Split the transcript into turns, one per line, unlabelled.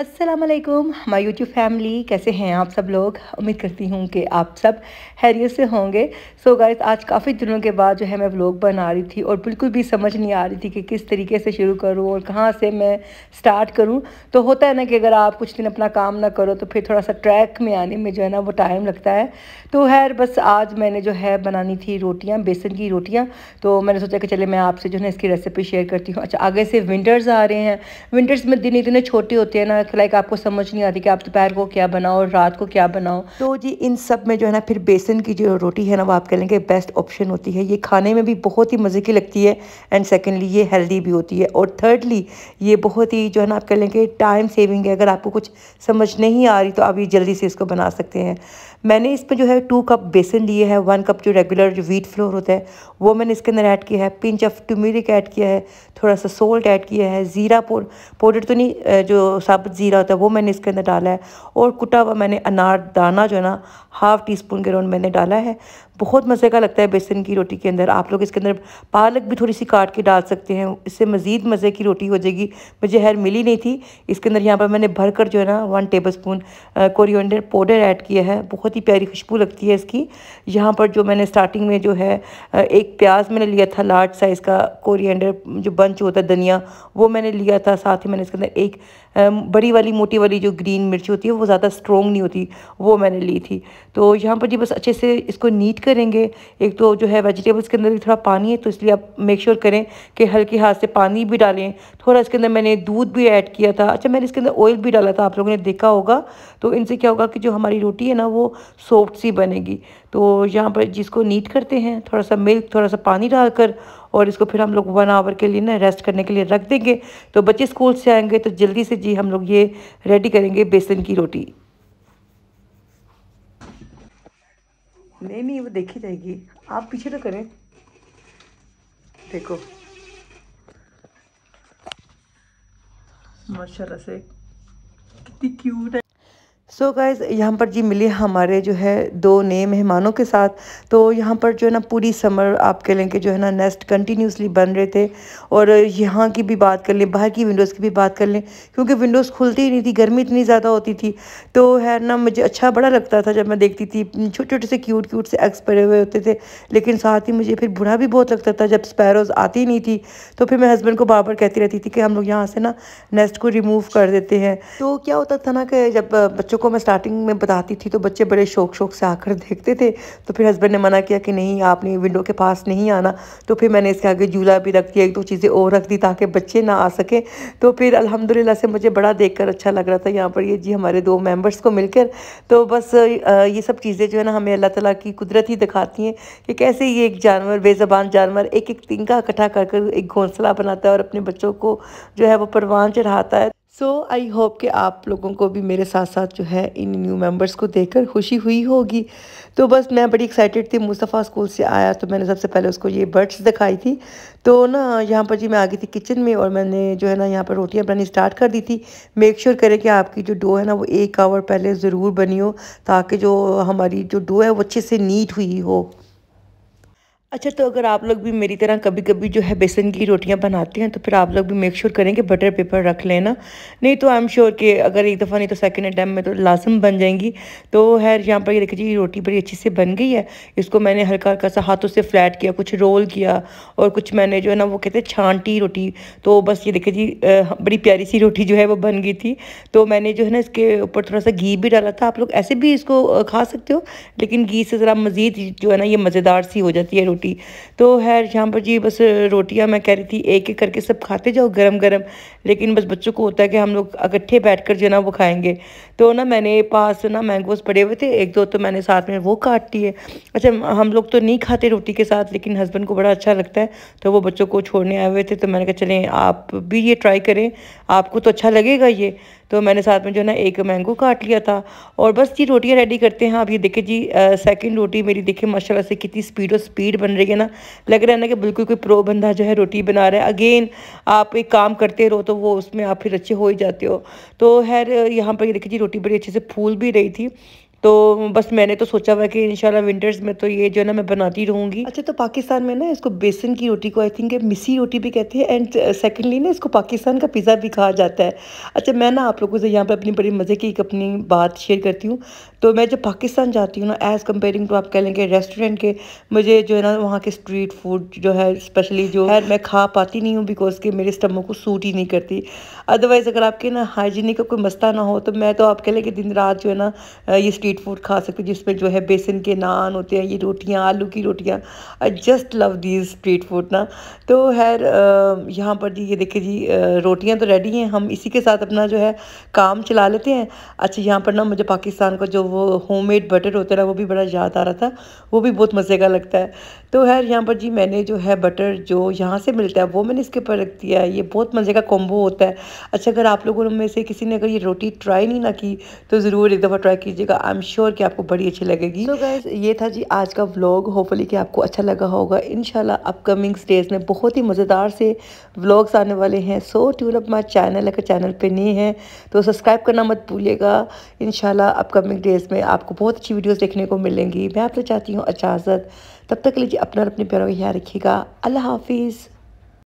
असलकुम हमारी YouTube family कैसे हैं आप सब लोग उम्मीद करती हूँ कि आप सब हैरियत से होंगे सो so गाइस आज काफ़ी दिनों के बाद जो है मैं व्लॉग बना रही थी और बिल्कुल भी समझ नहीं आ रही थी कि किस तरीके से शुरू करूँ और कहाँ से मैं स्टार्ट करूँ तो होता है ना कि अगर आप कुछ दिन अपना काम ना करो तो फिर थोड़ा सा ट्रैक में आने में जो है ना वो टाइम लगता है तो खैर बस आज मैंने जो है बनानी थी रोटियाँ बेसन की रोटियाँ तो मैंने सोचा कि चले मैं आपसे जो है इसकी रेसिपी शेयर करती हूँ अच्छा आगे से विंटर्स आ रहे हैं विंटर्स में दिन इतने छोटे होते हैं ना तक लाइक आपको समझ नहीं आती कि आप दोपहर को क्या बनाओ और रात को क्या बनाओ तो जी इन सब में जो है ना फिर बेसन की जो रोटी है ना वो आप कह लेंगे बेस्ट ऑप्शन होती है ये खाने में भी बहुत ही मज़े की लगती है एंड सेकेंडली ये हेल्दी भी होती है और थर्डली ये बहुत ही जो है ना आप कह लेंगे टाइम सेविंग है अगर आपको कुछ समझ नहीं आ रही तो आप ये जल्दी से इसको बना सकते हैं मैंने इसमें जो है टू कप बेसन लिए है वन कप जो रेगुलर जो व्हीट फ्लोर होता है वो मैंने इसके अंदर ऐड किया है पिंच ऑफ टमेरिक ऐड किया है थोड़ा सा सोल्ट ऐड किया है ज़ीरा पाउडर तो नहीं जो साबुत ज़ीरा होता है वो मैंने इसके अंदर डाला है और कुटा हुआ मैंने अनार दाना जो है ना हाफ़ टी स्पून के अराउंड मैंने डाला है बहुत मज़े का लगता है बेसन की रोटी के अंदर आप लोग इसके अंदर पालक भी थोड़ी सी काट के डाल सकते हैं इससे मज़ीद मज़े की रोटी हो जाएगी मुझे हैर मिली नहीं थी इसके अंदर यहाँ पर मैंने भर कर जो है ना one tablespoon coriander powder add किया है बहुत ही प्यारी खुशबू लगती है इसकी यहाँ पर जो मैंने स्टार्टिंग में जो है एक प्याज मैंने लिया था लार्ज साइज़ का कोरियंडर जो बंच होता है धनिया वो मैंने लिया था साथ ही मैंने इसके अंदर एक बड़ी वाली मोटी वाली जो ग्रीन मिर्च होती है वो ज़्यादा स्ट्रॉन्ग नहीं होती वो मैंने ली थी तो यहाँ पर जी बस अच्छे से इसको नीट कर करेंगे एक तो जो है वेजिटेबल्स के अंदर भी थोड़ा पानी है तो इसलिए आप मेक श्योर करें कि हल्के हाथ से पानी भी डालें थोड़ा इसके अंदर मैंने दूध भी ऐड किया था अच्छा मैंने इसके अंदर ऑयल भी डाला था आप लोगों ने देखा होगा तो इनसे क्या होगा कि जो हमारी रोटी है ना वो सॉफ्ट सी बनेगी तो यहाँ पर जिसको नीट करते हैं थोड़ा सा मिल्क थोड़ा सा पानी डालकर और इसको फिर हम लोग वन आवर के लिए ना रेस्ट करने के लिए रख देंगे तो बच्चे स्कूल से आएंगे तो जल्दी से जी हम लोग ये रेडी करेंगे बेसन की रोटी नहीं नहीं वो देखी जाएगी आप पीछे तो करें देखो माशाल्लाह से कितनी क्यूट है सो so गाइज़ यहाँ पर जी मिले हमारे जो है दो नए मेहमानों के साथ तो यहाँ पर जो है ना पूरी समर आप कह लें कि जो है ना नेस्ट कंटिन्यूसली बन रहे थे और यहाँ की भी बात कर लें बाहर की विंडोज़ की भी बात कर लें क्योंकि विंडोज़ खुलती ही नहीं थी गर्मी इतनी ज़्यादा होती थी तो है ना मुझे अच्छा बड़ा लगता था जब मैं देखती थी छोटे छोटे से क्यूट क्यूट से एग्स पड़े हुए होते थे लेकिन साथ ही मुझे फिर बुरा भी बहुत लगता था जब स्पैरोज़ आती नहीं थी तो फिर मैं हस्बैंड को बार बार कहती रहती थी कि हम लोग यहाँ से ना नेस्ट को रिमूव कर देते हैं तो क्या होता था ना कि जब बच्चों को मैं स्टार्टिंग में बताती थी तो बच्चे बड़े शौक शौक से आकर देखते थे तो फिर हस्बैंड ने मना किया कि नहीं आपने विंडो के पास नहीं आना तो फिर मैंने इसके आगे झूला भी रख दिया एक दो चीज़ें और रख दी ताकि बच्चे ना आ सकें तो फिर अलहमदिल्ला से मुझे बड़ा देख अच्छा लग रहा था यहाँ पर ये जी हमारे दो मेम्बर्स को मिलकर तो बस ये सब चीज़ें जो है ना हमें अल्लाह तला की कुदरत ही दिखाती हैं कि कैसे ये एक जानवर बेज़बान जानवर एक एक तिंका इकट्ठा कर कर एक घोंसला बनाता है और अपने बच्चों को जो है वो परवान चढ़ाता है सो आई होप कि आप लोगों को भी मेरे साथ साथ जो है इन न्यू मेंबर्स को देखकर खुशी हुई होगी तो बस मैं बड़ी एक्साइटेड थी मुस्तफ़ा स्कूल से आया तो मैंने सबसे पहले उसको ये बर्ड्स दिखाई थी तो ना यहाँ पर जी मैं आ गई थी किचन में और मैंने जो है ना यहाँ पर रोटियाँ बनानी स्टार्ट कर दी थी मेक श्योर sure करें कि आपकी जो डो है ना वो एक आवर पहले ज़रूर बनी हो ताकि जो हमारी जो डो है वो अच्छे से नीट हुई हो अच्छा तो अगर आप लोग भी मेरी तरह कभी कभी जो है बेसन की रोटियां बनाते हैं तो फिर आप लोग भी मेक श्योर करें कि बटर पेपर रख लेना नहीं तो आई एम श्योर कि अगर एक दफ़ा नहीं तो सेकंड अटैम्प में तो लाजम बन जाएंगी तो खैर यहाँ पर ये देखिए जी रोटी बड़ी अच्छी से बन गई है इसको मैंने हल्का हल्का सा हाथों से फ्लैट किया कुछ रोल किया और कुछ मैंने जो है ना वो कहते हैं छांटी रोटी तो बस ये देखिए जी बड़ी प्यारी सी रोटी जो है वो बन गई थी तो मैंने जो है ना इसके ऊपर थोड़ा सा घी भी डाला था आप लोग ऐसे भी इसको खा सकते हो लेकिन घी से ज़रा मज़ीद जो है ना ये मज़ेदार सी हो जाती है रोटी रोटी तो खैर यहाँ पर जी बस रोटियाँ मैं कह रही थी एक एक करके सब खाते जाओ गरम गरम लेकिन बस बच्चों को होता है कि हम लोग इकट्ठे बैठ कर जो ना वो खाएंगे तो ना मैंने पास ना मैंगोज पड़े हुए थे एक दो तो मैंने साथ में वो काट दिए अच्छा हम लोग तो नहीं खाते रोटी के साथ लेकिन हस्बैंड को बड़ा अच्छा लगता है तो वो बच्चों को छोड़ने आए हुए थे तो मैंने कहा चलें आप भी ये ट्राई करें आपको तो अच्छा लगेगा ये तो मैंने साथ में जो है ना एक मैंगो काट लिया था और बस जी रोटियाँ रेडी करते हैं आप ये देखें जी सेकंड रोटी मेरी देखिए माशाल्लाह से कितनी स्पीड और स्पीड बन रही है ना लग रहा है ना कि बिल्कुल कोई प्रो बंदा जो है रोटी बना रहा है अगेन आप एक काम करते रहो तो वो उसमें आप फिर अच्छे हो ही जाते हो तो खैर यहाँ पर ये देखिए जी रोटी बड़ी अच्छे से फूल भी रही थी तो बस मैंने तो सोचा हुआ कि इंशाल्लाह विंटर्स में तो ये जो है ना मैं बनाती रहूँगी अच्छा तो पाकिस्तान में ना इसको बेसन की रोटी को आई थिंक मिसी रोटी भी कहते हैं एंड सेकेंडली uh, ना इसको पाकिस्तान का पिज़्ज़ा भी कहा जाता है अच्छा मैं ना आप लोगों से यहाँ पर अपनी बड़ी मज़े की एक अपनी बात शेयर करती हूँ तो मैं जब पाकिस्तान जाती हूँ ना एज़ कम्पेयरिंग टू आप कह लेंगे रेस्टोरेंट के मुझे जो है ना वहाँ के स्ट्रीट फूड जो है स्पेशली जो है मैं खा पाती नहीं हूँ बिकॉज कि मेरे स्टमक को सूट ही नहीं करती अदरवाइज़ अगर आपके ना हाइजीनिक का कोई मस्ता ना हो तो मैं तो आप कह लेंगे कि दिन रात जो है ना uh, ये स्ट्रीट फूड खा सकते हैं जिसमें जो है बेसन के नान होते हैं ये रोटियाँ आलू की रोटियाँ I just love these street food ना तो खैर यहाँ पर जी ये देखिए जी रोटियाँ तो रेडी हैं हम इसी के साथ अपना जो है काम चला लेते हैं अच्छा यहाँ पर ना मुझे पाकिस्तान का जो वो मेड बटर होता है ना वो भी बड़ा याद आ रहा था वो भी बहुत मज़े का लगता है तो खैर यहाँ पर जी मैंने जो है बटर जो यहाँ से मिलता है वो मैंने इसके ऊपर रख दिया है ये बहुत मज़े का कॉम्बो होता है अच्छा अगर आप लोगों में से किसी ने अगर ये रोटी ट्राई नहीं ना की तो ज़रूर एक दफ़ा ट्राई कीजिएगा आई एम एम श्योर कि आपको बड़ी अच्छी लगेगी तो so गैस ये था जी आज का व्लॉग होपफुली कि आपको अच्छा लगा होगा इन अपकमिंग डेज में बहुत ही मज़ेदार से व्लॉग्स आने वाले हैं so tune up my channel अगर चैनल पर नहीं है तो सब्सक्राइब करना मत भूलिएगा इन अपकमिंग डेज में आपको बहुत अच्छी वीडियोज़ देखने को मिलेंगी मैं आपसे चाहती हूँ इजाज़त तब तक लीजिए अपना अपने प्यारों का ख्याल रखिएगा अल्लाह हाफिज़